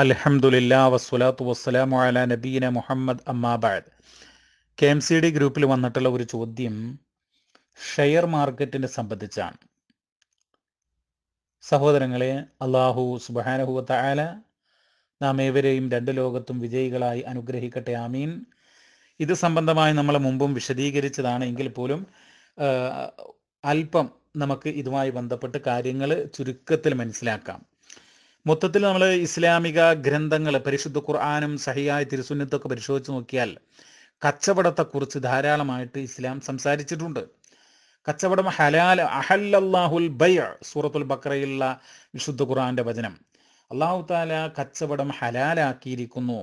അലഹമുല്ലാ വസ്സലാത്തു വസ്സലാമു അല നബീന മുഹമ്മദ് അമ്മാബാദ് കെ എം സി ഡി ഗ്രൂപ്പിൽ വന്നിട്ടുള്ള ഒരു ചോദ്യം ഷെയർ മാർക്കറ്റിനെ സംബന്ധിച്ചാണ് സഹോദരങ്ങളെ അള്ളാഹു സുബാനഹുവത്ത ആല നാം ഏവരെയും രണ്ട് ലോകത്തും വിജയികളായി അനുഗ്രഹിക്കട്ടെ ആമീൻ ഇത് സംബന്ധമായി നമ്മൾ മുമ്പും വിശദീകരിച്ചതാണ് എങ്കിൽ പോലും അല്പം നമുക്ക് ഇതുമായി ബന്ധപ്പെട്ട് കാര്യങ്ങൾ ചുരുക്കത്തിൽ മനസ്സിലാക്കാം മൊത്തത്തിൽ നമ്മൾ ഇസ്ലാമിക ഗ്രന്ഥങ്ങൾ പരിശുദ്ധ ഖുർആാനും സഹിയായ തിരുസുന്നത്തൊക്കെ പരിശോധിച്ച് നോക്കിയാൽ കച്ചവടത്തെക്കുറിച്ച് ധാരാളമായിട്ട് ഇസ്ലാം സംസാരിച്ചിട്ടുണ്ട് കച്ചവടം ഹലാൽ അഹല്ലാഹുൽ ബയ സൂറത്തുൽ ബക്രയിലുള്ള വിശുദ്ധ ഖുർആന്റെ വചനം അള്ളാഹു താല കച്ചവടം ഹലാലാക്കിയിരിക്കുന്നു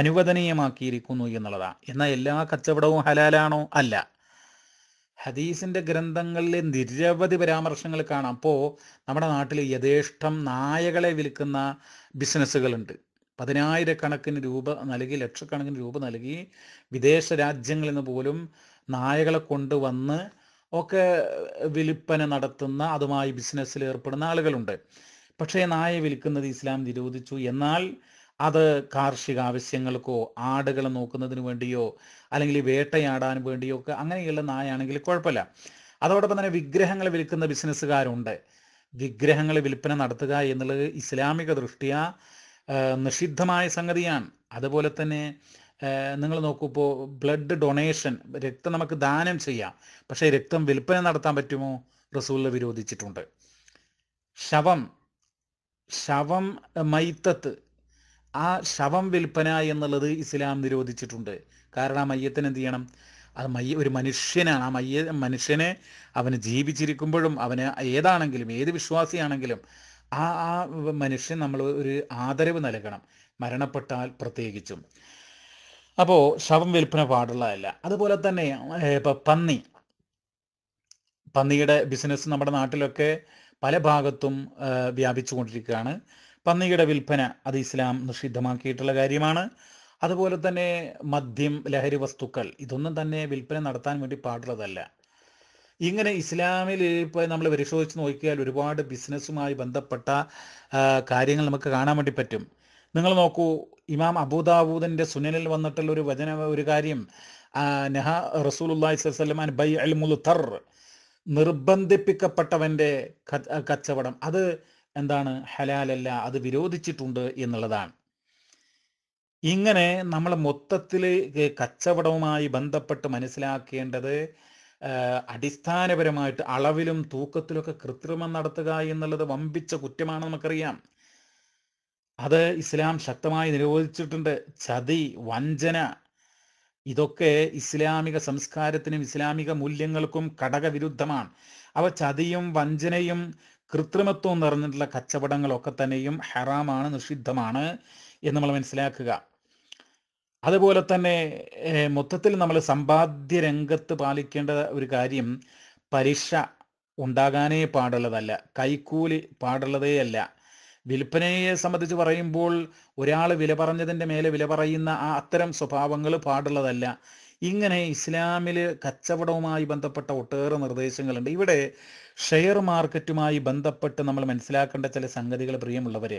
അനുവദനീയമാക്കിയിരിക്കുന്നു എന്നുള്ളതാണ് എന്നാൽ എല്ലാ കച്ചവടവും ഹലാലാണോ അല്ല ഹദീസിന്റെ ഗ്രന്ഥങ്ങളിൽ നിരവധി പരാമർശങ്ങൾ കാണാം അപ്പോൾ നമ്മുടെ നാട്ടിൽ യഥേഷ്ടം നായകളെ വിൽക്കുന്ന ബിസിനസ്സുകളുണ്ട് പതിനായിരക്കണക്കിന് രൂപ നൽകി ലക്ഷക്കണക്കിന് രൂപ നൽകി വിദേശ രാജ്യങ്ങളിൽ നിന്ന് പോലും നായകളെ കൊണ്ടുവന്ന് ഒക്കെ വിൽപ്പന നടത്തുന്ന അതുമായി ബിസിനസ്സിൽ ഏർപ്പെടുന്ന ആളുകളുണ്ട് പക്ഷേ നായ വിൽക്കുന്നത് ഇസ്ലാം നിരോധിച്ചു എന്നാൽ അത് കാർഷിക ആവശ്യങ്ങൾക്കോ ആടുകളെ നോക്കുന്നതിന് വേണ്ടിയോ അല്ലെങ്കിൽ വേട്ടയാടാൻ വേണ്ടിയോ ഒക്കെ അങ്ങനെയുള്ള നായാണെങ്കിൽ കുഴപ്പമില്ല അതോടൊപ്പം തന്നെ വിഗ്രഹങ്ങൾ വിൽക്കുന്ന ബിസിനസ്സുകാരുണ്ട് വിഗ്രഹങ്ങൾ വിൽപ്പന നടത്തുക എന്നുള്ളത് ഇസ്ലാമിക ദൃഷ്ടിയ നിഷിദ്ധമായ സംഗതിയാണ് അതുപോലെ തന്നെ നിങ്ങൾ നോക്കൂ ബ്ലഡ് ഡൊണേഷൻ രക്തം നമുക്ക് ദാനം ചെയ്യാം പക്ഷേ രക്തം വിൽപ്പന നടത്താൻ പറ്റുമോ റസൂലിൽ വിരോധിച്ചിട്ടുണ്ട് ശവം ശവം മൈത്തത്ത് ആ ശവം വിൽപ്പന എന്നുള്ളത് ഇസ്ലാം നിരോധിച്ചിട്ടുണ്ട് കാരണം ആ മയ്യത്തിന് എന്ത് ചെയ്യണം അത് മയ്യ ഒരു മനുഷ്യനാണ് ആ മയ്യ മനുഷ്യനെ അവന് ജീവിച്ചിരിക്കുമ്പോഴും അവന് ഏതാണെങ്കിലും ഏത് വിശ്വാസിയാണെങ്കിലും ആ ആ മനുഷ്യൻ നമ്മൾ ഒരു ആദരവ് നൽകണം മരണപ്പെട്ടാൽ പ്രത്യേകിച്ചും അപ്പോൾ ശവം വിൽപ്പന പാടുള്ളതല്ല അതുപോലെ തന്നെ ഇപ്പം പന്നി പന്നിയുടെ ബിസിനസ് നമ്മുടെ നാട്ടിലൊക്കെ പല ഭാഗത്തും വ്യാപിച്ചു കൊണ്ടിരിക്കുകയാണ് പന്നിയുടെ വിൽപ്പന അത് ഇസ്ലാം നിഷിദ്ധമാക്കിയിട്ടുള്ള കാര്യമാണ് അതുപോലെ തന്നെ മദ്യം ലഹരി വസ്തുക്കൾ ഇതൊന്നും തന്നെ വിൽപ്പന നടത്താൻ വേണ്ടി പാടുള്ളതല്ല ഇങ്ങനെ ഇസ്ലാമിൽ ഇപ്പോൾ നമ്മൾ പരിശോധിച്ച് നോക്കിയാൽ ഒരുപാട് ബിസിനസ്സുമായി ബന്ധപ്പെട്ട കാര്യങ്ങൾ നമുക്ക് കാണാൻ വേണ്ടി പറ്റും നിങ്ങൾ നോക്കൂ ഇമാം അബൂദാബൂദിൻ്റെ സുനനിൽ വന്നിട്ടുള്ള ഒരു വചന ഒരു കാര്യം നഹ റസൂൽ അള്ളാഹി സ്വലം ബൈ അൽ മുൽ നിർബന്ധിപ്പിക്കപ്പെട്ടവൻ്റെ കച്ചവടം അത് എന്താണ് ഹലാലല്ല അത് വിരോധിച്ചിട്ടുണ്ട് എന്നുള്ളതാണ് ഇങ്ങനെ നമ്മൾ മൊത്തത്തിൽ കച്ചവടവുമായി ബന്ധപ്പെട്ട് മനസ്സിലാക്കേണ്ടത് അടിസ്ഥാനപരമായിട്ട് അളവിലും തൂക്കത്തിലൊക്കെ കൃത്രിമം നടത്തുക എന്നുള്ളത് വമ്പിച്ച കുറ്റമാണ് നമുക്കറിയാം അത് ഇസ്ലാം ശക്തമായി നിരോധിച്ചിട്ടുണ്ട് ചതി വഞ്ചന ഇതൊക്കെ ഇസ്ലാമിക സംസ്കാരത്തിനും ഇസ്ലാമിക മൂല്യങ്ങൾക്കും ഘടകവിരുദ്ധമാണ് അവ ചതിയും വഞ്ചനയും കൃത്രിമത്വവും നിറഞ്ഞിട്ടുള്ള കച്ചവടങ്ങളൊക്കെ തന്നെയും ഹറാമാണ് നിഷിദ്ധമാണ് എന്ന് നമ്മൾ മനസ്സിലാക്കുക അതുപോലെ തന്നെ മൊത്തത്തിൽ നമ്മൾ സമ്പാദ്യ രംഗത്ത് പാലിക്കേണ്ട ഒരു കാര്യം പലിശ ഉണ്ടാകാനേ പാടുള്ളതല്ല കൈക്കൂലി പാടുള്ളതേ അല്ല വിൽപ്പനയെ സംബന്ധിച്ച് പറയുമ്പോൾ ഒരാൾ വില പറഞ്ഞതിൻ്റെ മേലെ വില പറയുന്ന ആ അത്തരം സ്വഭാവങ്ങൾ പാടുള്ളതല്ല ഇങ്ങനെ ഇസ്ലാമിൽ കച്ചവടവുമായി ബന്ധപ്പെട്ട ഒട്ടേറെ നിർദ്ദേശങ്ങളുണ്ട് ഇവിടെ ഷെയർ മാർക്കറ്റുമായി ബന്ധപ്പെട്ട് നമ്മൾ മനസ്സിലാക്കേണ്ട ചില സംഗതികൾ പ്രിയമുള്ളവർ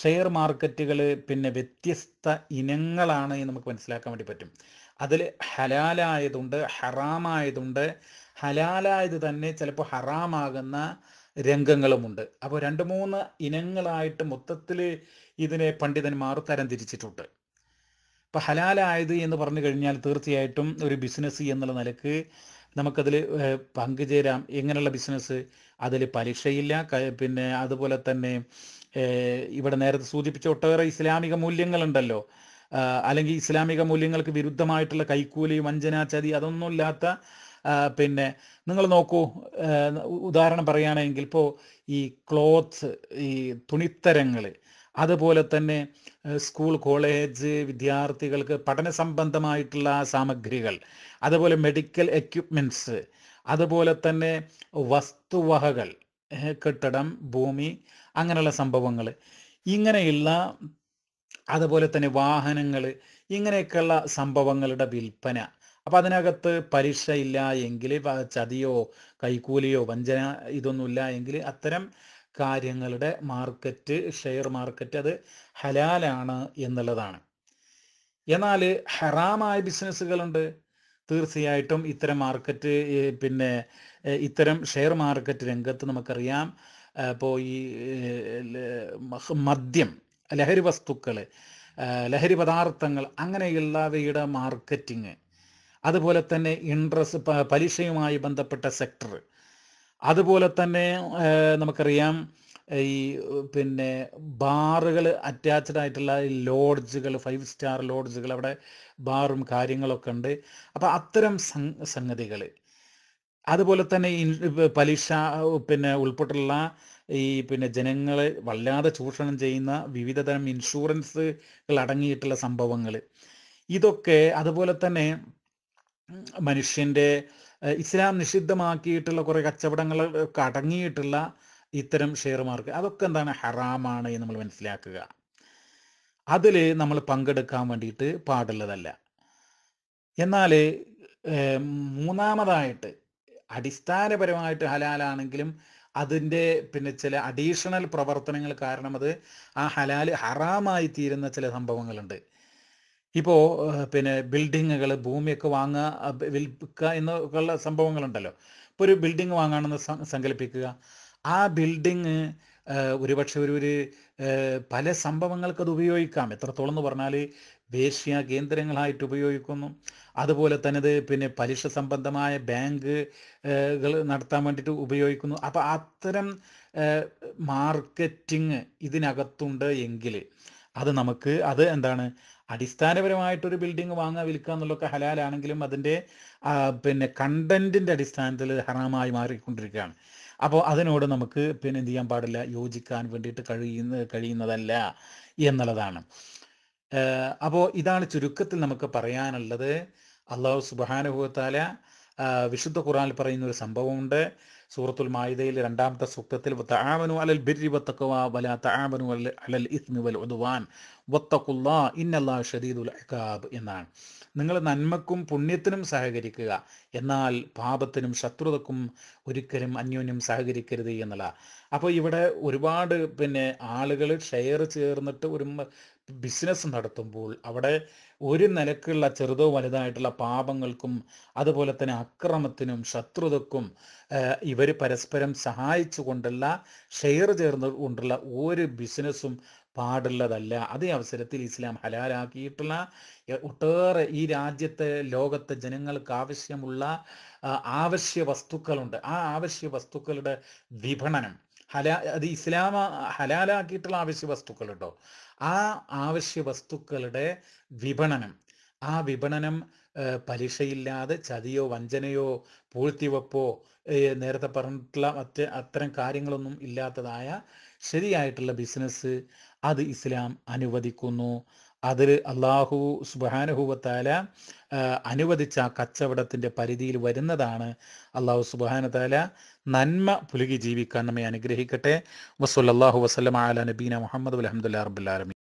ഷെയർ മാർക്കറ്റുകൾ പിന്നെ വ്യത്യസ്ത ഇനങ്ങളാണ് എന്ന് നമുക്ക് മനസ്സിലാക്കാൻ വേണ്ടി പറ്റും അതിൽ ഹലാലായതുണ്ട് ഹറാമായതുണ്ട് ഹലാലായത് തന്നെ ചിലപ്പോൾ ഹറാമാകുന്ന രംഗങ്ങളുമുണ്ട് അപ്പോൾ രണ്ട് മൂന്ന് ഇനങ്ങളായിട്ട് മൊത്തത്തിൽ ഇതിനെ പണ്ഡിതന്മാർ തിരിച്ചിട്ടുണ്ട് അപ്പോൾ ഹലാലായത് എന്ന് പറഞ്ഞു കഴിഞ്ഞാൽ തീർച്ചയായിട്ടും ഒരു ബിസിനസ് എന്നുള്ള നിലക്ക് നമുക്കതിൽ പങ്കുചേരാം ഇങ്ങനെയുള്ള ബിസിനസ് അതിൽ പലിശയില്ല പിന്നെ അതുപോലെ തന്നെ ഇവിടെ നേരത്തെ സൂചിപ്പിച്ച ഒട്ടേറെ ഇസ്ലാമിക മൂല്യങ്ങളുണ്ടല്ലോ അല്ലെങ്കിൽ ഇസ്ലാമിക മൂല്യങ്ങൾക്ക് വിരുദ്ധമായിട്ടുള്ള കൈക്കൂലി വഞ്ചന ചതി അതൊന്നുമില്ലാത്ത പിന്നെ നിങ്ങൾ നോക്കൂ ഉദാഹരണം പറയുകയാണെങ്കിൽ ഇപ്പോൾ ഈ ക്ലോത്ത് ഈ തുണിത്തരങ്ങൾ അതുപോലെ തന്നെ സ്കൂൾ കോളേജ് വിദ്യാർത്ഥികൾക്ക് പഠന സംബന്ധമായിട്ടുള്ള സാമഗ്രികൾ അതുപോലെ മെഡിക്കൽ എക്യുപ്മെൻറ്റ്സ് അതുപോലെ തന്നെ വസ്തുവകകൾ കെട്ടിടം ഭൂമി അങ്ങനെയുള്ള സംഭവങ്ങൾ ഇങ്ങനെയുള്ള അതുപോലെ തന്നെ വാഹനങ്ങൾ ഇങ്ങനെയൊക്കെയുള്ള സംഭവങ്ങളുടെ വിൽപ്പന അപ്പൊ അതിനകത്ത് പരീക്ഷ ഇല്ല എങ്കിൽ ചതിയോ കൈക്കൂലിയോ വഞ്ചന ഇതൊന്നുമില്ല എങ്കിൽ അത്തരം കാര്യങ്ങളുടെ മാർക്കറ്റ് ഷെയർ മാർക്കറ്റ് അത് ഹലാലാണ് എന്നുള്ളതാണ് എന്നാൽ ഹറാമായ ബിസിനസ്സുകളുണ്ട് തീർച്ചയായിട്ടും ഇത്തരം മാർക്കറ്റ് പിന്നെ ഇത്തരം ഷെയർ മാർക്കറ്റ് രംഗത്ത് നമുക്കറിയാം ഇപ്പോൾ ഈ മദ്യം ലഹരി വസ്തുക്കൾ ലഹരി പദാർത്ഥങ്ങൾ അങ്ങനെയുള്ളവയുടെ മാർക്കറ്റിങ് അതുപോലെ തന്നെ ഇൻട്രസ് പലിശയുമായി ബന്ധപ്പെട്ട സെക്ടർ അതുപോലെ തന്നെ നമുക്കറിയാം ഈ പിന്നെ ബാറുകൾ അറ്റാച്ച്ഡ് ആയിട്ടുള്ള ലോഡ്ജുകൾ ഫൈവ് സ്റ്റാർ ലോഡ്ജുകൾ അവിടെ ബാറും കാര്യങ്ങളൊക്കെ ഉണ്ട് അപ്പോൾ അത്തരം സംഗതികൾ അതുപോലെ തന്നെ പലിശ പിന്നെ ഉൾപ്പെട്ടുള്ള ഈ പിന്നെ ജനങ്ങളെ വല്ലാതെ ചൂഷണം ചെയ്യുന്ന വിവിധ തരം ഇൻഷുറൻസുകൾ അടങ്ങിയിട്ടുള്ള സംഭവങ്ങൾ ഇതൊക്കെ അതുപോലെ തന്നെ മനുഷ്യന്റെ ഇസ്ലാം നിഷിദ്ധമാക്കിയിട്ടുള്ള കുറേ കച്ചവടങ്ങൾ അടങ്ങിയിട്ടുള്ള ഇത്തരം ഷെയർ മാർക്കറ്റ് അതൊക്കെ എന്താണ് ഹറാമാണ് എന്ന് നമ്മൾ മനസ്സിലാക്കുക അതിൽ നമ്മൾ പങ്കെടുക്കാൻ വേണ്ടിയിട്ട് പാടുള്ളതല്ല എന്നാൽ മൂന്നാമതായിട്ട് അടിസ്ഥാനപരമായിട്ട് ഹലാലാണെങ്കിലും അതിൻ്റെ പിന്നെ ചില അഡീഷണൽ പ്രവർത്തനങ്ങൾ കാരണം അത് ആ ഹലാൽ ഹറാമായി തീരുന്ന ചില സംഭവങ്ങളുണ്ട് ഇപ്പോ പിന്നെ ബിൽഡിങ്ങുകൾ ഭൂമിയൊക്കെ വാങ്ങുക വിൽക്കുക എന്നൊക്കെയുള്ള സംഭവങ്ങളുണ്ടല്ലോ ഇപ്പോൾ ഒരു ബിൽഡിങ് വാങ്ങാണെന്ന് സങ്കല്പിക്കുക ആ ബിൽഡിങ് ഒരുപക്ഷെ ഒരു ഒരു പല സംഭവങ്ങൾക്ക് അത് ഉപയോഗിക്കാം എത്രത്തോളം എന്ന് പറഞ്ഞാൽ വേശ്യ കേന്ദ്രങ്ങളായിട്ട് ഉപയോഗിക്കുന്നു അതുപോലെ തന്നെ ഇത് പിന്നെ പലിശ സംബന്ധമായ ബാങ്കുകൾ നടത്താൻ വേണ്ടിയിട്ട് ഉപയോഗിക്കുന്നു അപ്പോൾ അത്തരം മാർക്കറ്റിംഗ് ഇതിനകത്തുണ്ട് എങ്കിൽ അത് നമുക്ക് അത് എന്താണ് അടിസ്ഥാനപരമായിട്ടൊരു ബിൽഡിംഗ് വാങ്ങുക വിൽക്കുക എന്നുള്ളതൊക്കെ ഹലാലാണെങ്കിലും അതിൻ്റെ പിന്നെ കണ്ടൻറ്റിൻ്റെ അടിസ്ഥാനത്തിൽ ഹറാമായി മാറിക്കൊണ്ടിരിക്കുകയാണ് അപ്പോൾ അതിനോട് നമുക്ക് പിന്നെ എന്ത് ചെയ്യാൻ പാടില്ല യോജിക്കാൻ വേണ്ടിയിട്ട് കഴിയുന്ന കഴിയുന്നതല്ല എന്നുള്ളതാണ് അപ്പോൾ ഇതാണ് ചുരുക്കത്തിൽ നമുക്ക് പറയാനുള്ളത് അള്ളാഹു സുബാനുഭവത്താല വിശുദ്ധ ഖുറാനിൽ പറയുന്ന ഒരു സംഭവമുണ്ട് സൂറത്തുൽ മായിദയിലെ രണ്ടാമത്തെ സൂക്തത്തിൽ തആമനു അലൽ ബിർരി വത്തഖ്വ വലാ തആമനു അലൽ ഇസ്മി വൽ ഉദ്വാൻ വത്തഖുല്ലാ ഷദീദുൽ ഇഖാബ് എന്നാണ് നിങ്ങൾ നന്മക്കും പുണ്യത്തിനും സഹകരിക്കുക എന്നാൽ പാപത്തിനും ശത്രുതക്കും ഒരിക്കലും അന്യോന്യം സഹകരിക്കരുത് എന്നുള്ള അപ്പോൾ ഇവിടെ ഒരുപാട് പിന്നെ ആളുകൾ ഷെയർ ചേർന്നിട്ട് ഒരു ബിസിനസ് നടത്തുമ്പോൾ അവിടെ ഒരു നിലക്കുള്ള ചെറുതോ വലുതായിട്ടുള്ള പാപങ്ങൾക്കും അതുപോലെ തന്നെ അക്രമത്തിനും ശത്രുതക്കും ഇവർ പരസ്പരം സഹായിച്ചു കൊണ്ടുള്ള ഷെയർ ചേർന്ന് കൊണ്ടുള്ള ഒരു ബിസിനസ്സും പാടുള്ളതല്ല അതേ അവസരത്തിൽ ഇസ്ലാം ഹലാലാക്കിയിട്ടുള്ള ഒട്ടേറെ ഈ രാജ്യത്തെ ലോകത്തെ ജനങ്ങൾക്ക് ആവശ്യമുള്ള ആവശ്യ വസ്തുക്കളുണ്ട് ആ ആവശ്യ വസ്തുക്കളുടെ വിപണനം ഹലാ അത് ഇസ്ലാമ ഹലാലാക്കിയിട്ടുള്ള ആവശ്യ വസ്തുക്കൾ കേട്ടോ ആ ആവശ്യ വസ്തുക്കളുടെ വിപണനം ആ വിപണനം പലിശയില്ലാതെ ചതിയോ വഞ്ചനയോ പൂഴ്ത്തിവെപ്പോ നേരത്തെ പറഞ്ഞിട്ടുള്ള മറ്റ് അത്തരം കാര്യങ്ങളൊന്നും ഇല്ലാത്തതായ ശരിയായിട്ടുള്ള ബിസിനസ് അത് ഇസ്ലാം അനുവദിക്കുന്നു അതിൽ അള്ളാഹു സുബാനുഹൂവത്താല അനുവദിച്ച ആ കച്ചവടത്തിൻ്റെ പരിധിയിൽ വരുന്നതാണ് അള്ളാഹു സുബാനത്താല നന്മ പുലുകി ജീവിക്കാൻ നമ്മെ അനുഗ്രഹിക്കട്ടെ വസുല്ലാഹു വസ്ലം അല നബീന മുഹമ്മദ് അലഹമുല്ലാ റബുല്ലാലമി